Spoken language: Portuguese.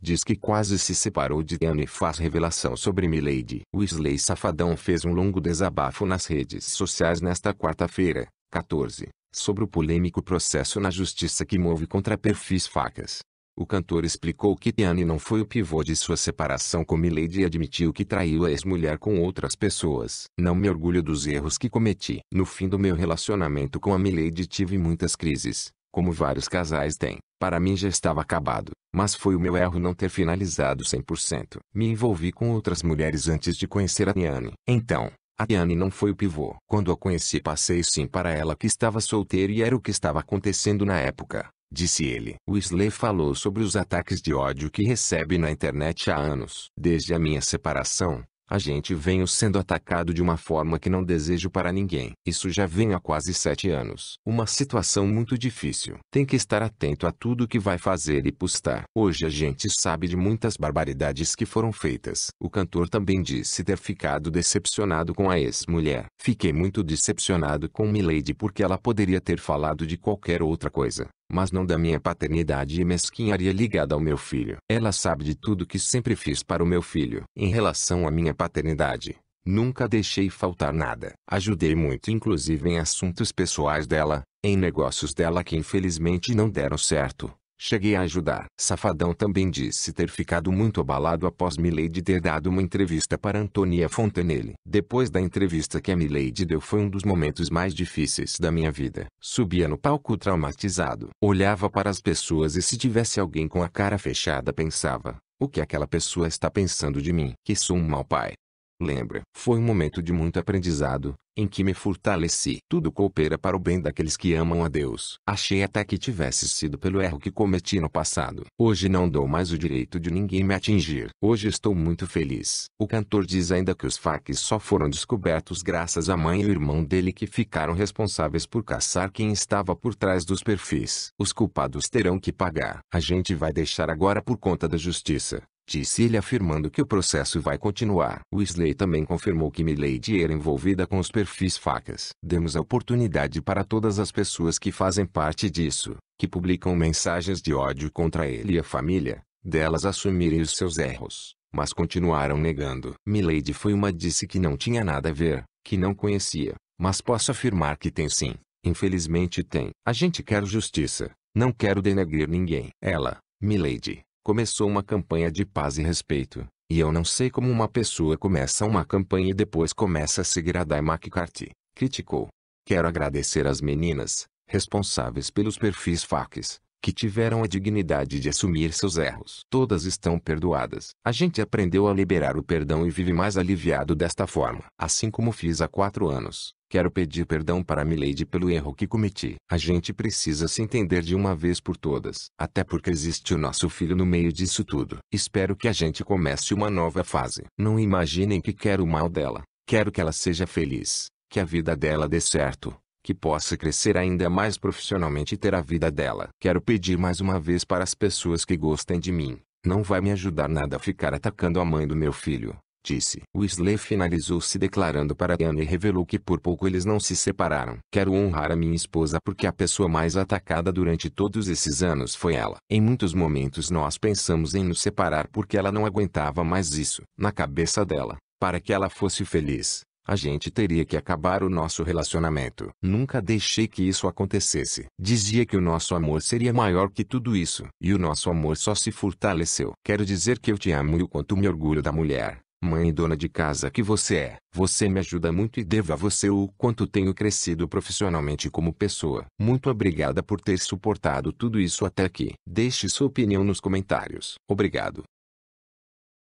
Diz que quase se separou de Anne e faz revelação sobre Milady. Wesley Safadão fez um longo desabafo nas redes sociais nesta quarta-feira, 14, sobre o polêmico processo na justiça que move contra perfis facas. O cantor explicou que Anne não foi o pivô de sua separação com Milady e admitiu que traiu a ex-mulher com outras pessoas. Não me orgulho dos erros que cometi. No fim do meu relacionamento com a Milady tive muitas crises como vários casais têm. Para mim já estava acabado, mas foi o meu erro não ter finalizado 100%. Me envolvi com outras mulheres antes de conhecer a Niane. Então, a Yane não foi o pivô. Quando a conheci passei sim para ela que estava solteira e era o que estava acontecendo na época. Disse ele. Wesley falou sobre os ataques de ódio que recebe na internet há anos. Desde a minha separação, a gente vem sendo atacado de uma forma que não desejo para ninguém. Isso já vem há quase sete anos. Uma situação muito difícil. Tem que estar atento a tudo que vai fazer e postar. Hoje a gente sabe de muitas barbaridades que foram feitas. O cantor também disse ter ficado decepcionado com a ex-mulher. Fiquei muito decepcionado com Milady porque ela poderia ter falado de qualquer outra coisa mas não da minha paternidade e mesquinharia ligada ao meu filho. Ela sabe de tudo que sempre fiz para o meu filho. Em relação à minha paternidade, nunca deixei faltar nada. Ajudei muito inclusive em assuntos pessoais dela, em negócios dela que infelizmente não deram certo, Cheguei a ajudar. Safadão também disse ter ficado muito abalado após Milady ter dado uma entrevista para Antonia Fontenelle. Depois da entrevista que a Milady deu foi um dos momentos mais difíceis da minha vida. Subia no palco traumatizado. Olhava para as pessoas e se tivesse alguém com a cara fechada pensava, o que aquela pessoa está pensando de mim? Que sou um mau pai, Lembra, foi um momento de muito aprendizado, em que me fortaleci. Tudo coopera para o bem daqueles que amam a Deus. Achei até que tivesse sido pelo erro que cometi no passado. Hoje não dou mais o direito de ninguém me atingir. Hoje estou muito feliz. O cantor diz ainda que os faques só foram descobertos graças à mãe e o irmão dele que ficaram responsáveis por caçar quem estava por trás dos perfis. Os culpados terão que pagar. A gente vai deixar agora por conta da justiça disse ele afirmando que o processo vai continuar. Wesley também confirmou que Milady era envolvida com os perfis facas. Demos a oportunidade para todas as pessoas que fazem parte disso, que publicam mensagens de ódio contra ele e a família, delas assumirem os seus erros, mas continuaram negando. Milady foi uma disse que não tinha nada a ver, que não conhecia, mas posso afirmar que tem sim. Infelizmente tem. A gente quer justiça, não quero denegrir ninguém. Ela, Milady, começou uma campanha de paz e respeito, e eu não sei como uma pessoa começa uma campanha e depois começa a seguir a Daima McCarthy, criticou. Quero agradecer às meninas, responsáveis pelos perfis facs, que tiveram a dignidade de assumir seus erros. Todas estão perdoadas. A gente aprendeu a liberar o perdão e vive mais aliviado desta forma. Assim como fiz há quatro anos. Quero pedir perdão para Milady pelo erro que cometi. A gente precisa se entender de uma vez por todas. Até porque existe o nosso filho no meio disso tudo. Espero que a gente comece uma nova fase. Não imaginem que quero o mal dela. Quero que ela seja feliz. Que a vida dela dê certo. Que possa crescer ainda mais profissionalmente e ter a vida dela. Quero pedir mais uma vez para as pessoas que gostem de mim. Não vai me ajudar nada a ficar atacando a mãe do meu filho disse. Wesley finalizou se declarando para Diana e revelou que por pouco eles não se separaram. Quero honrar a minha esposa porque a pessoa mais atacada durante todos esses anos foi ela. Em muitos momentos nós pensamos em nos separar porque ela não aguentava mais isso. Na cabeça dela, para que ela fosse feliz, a gente teria que acabar o nosso relacionamento. Nunca deixei que isso acontecesse. Dizia que o nosso amor seria maior que tudo isso. E o nosso amor só se fortaleceu. Quero dizer que eu te amo e o quanto me orgulho da mulher Mãe e dona de casa que você é, você me ajuda muito e devo a você o quanto tenho crescido profissionalmente como pessoa. Muito obrigada por ter suportado tudo isso até aqui. Deixe sua opinião nos comentários. Obrigado.